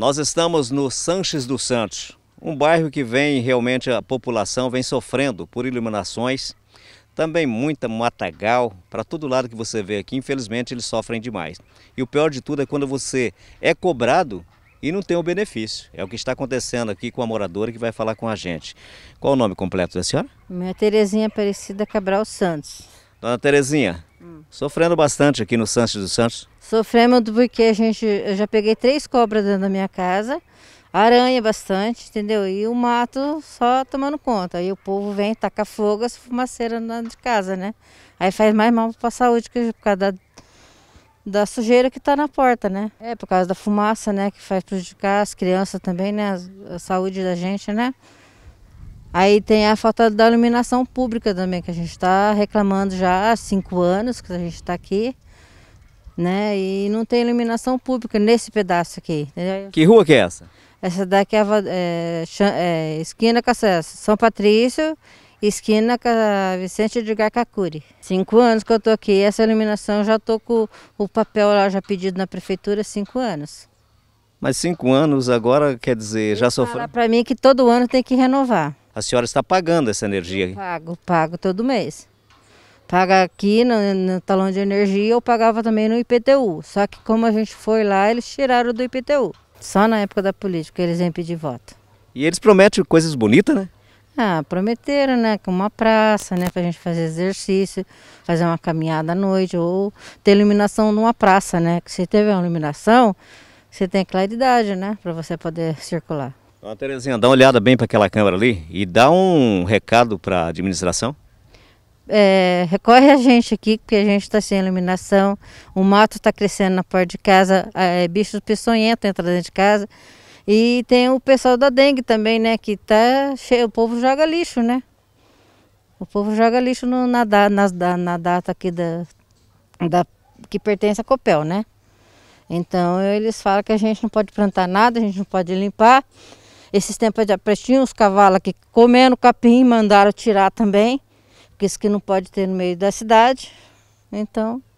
Nós estamos no Sanches dos Santos, um bairro que vem realmente a população vem sofrendo por iluminações, também muita matagal, para todo lado que você vê aqui, infelizmente eles sofrem demais. E o pior de tudo é quando você é cobrado e não tem o benefício. É o que está acontecendo aqui com a moradora que vai falar com a gente. Qual o nome completo da senhora? Minha Terezinha Aparecida Cabral Santos. Dona Terezinha, Sofrendo bastante aqui no Santos dos Santos? Sofremos porque a gente, eu já peguei três cobras dentro da minha casa, aranha bastante, entendeu? E o mato só tomando conta. Aí o povo vem, taca fogo, as fumaceiras de casa, né? Aí faz mais mal para a saúde que por causa da, da sujeira que está na porta, né? É, por causa da fumaça, né? Que faz prejudicar as crianças também, né? A, a saúde da gente, né? Aí tem a falta da iluminação pública também, que a gente está reclamando já há cinco anos que a gente está aqui, né? E não tem iluminação pública nesse pedaço aqui. Entendeu? Que rua que é essa? Essa daqui é, é, é esquina com São Patrício, esquina com Vicente de Garcacuri. Cinco anos que eu estou aqui, essa iluminação já estou com o papel lá já pedido na prefeitura cinco anos. Mas cinco anos agora quer dizer, já sofreu? Para mim que todo ano tem que renovar. A senhora está pagando essa energia? Eu pago, pago todo mês. Paga aqui no, no talão de energia, eu pagava também no IPTU. Só que como a gente foi lá, eles tiraram do IPTU. Só na época da política eles iam pedir voto. E eles prometem coisas bonitas, né? Ah, prometeram, né? Com uma praça, né? Pra gente fazer exercício, fazer uma caminhada à noite, ou ter iluminação numa praça, né? Que se tiver uma iluminação, você tem claridade, né? Pra você poder circular. Terezinha, dá uma olhada bem para aquela câmera ali e dá um recado para a administração. É, recorre a gente aqui, porque a gente está sem iluminação, o mato está crescendo na porta de casa, é, bichos peçonhentos entram dentro de casa. E tem o pessoal da dengue também, né, que tá cheio, o povo joga lixo, né? O povo joga lixo no, na, na, na data aqui da, da, que pertence à Copel, né? Então eles falam que a gente não pode plantar nada, a gente não pode limpar, esses tempos tinha os cavalos que comendo capim, mandaram tirar também, porque isso que não pode ter no meio da cidade. Então,